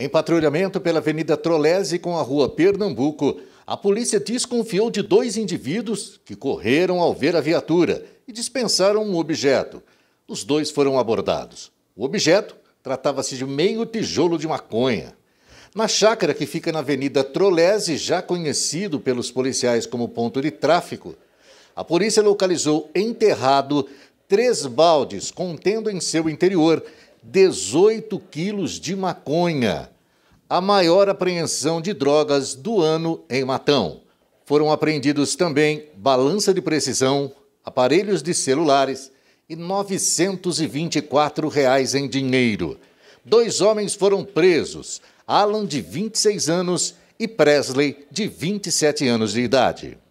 Em patrulhamento pela Avenida Trolese com a Rua Pernambuco, a polícia desconfiou de dois indivíduos que correram ao ver a viatura e dispensaram um objeto. Os dois foram abordados. O objeto tratava-se de meio tijolo de maconha. Na chácara que fica na Avenida Trolese, já conhecido pelos policiais como ponto de tráfico, a polícia localizou enterrado três baldes contendo em seu interior 18 quilos de maconha, a maior apreensão de drogas do ano em Matão. Foram apreendidos também balança de precisão, aparelhos de celulares e R$ 924 reais em dinheiro. Dois homens foram presos, Alan, de 26 anos, e Presley, de 27 anos de idade.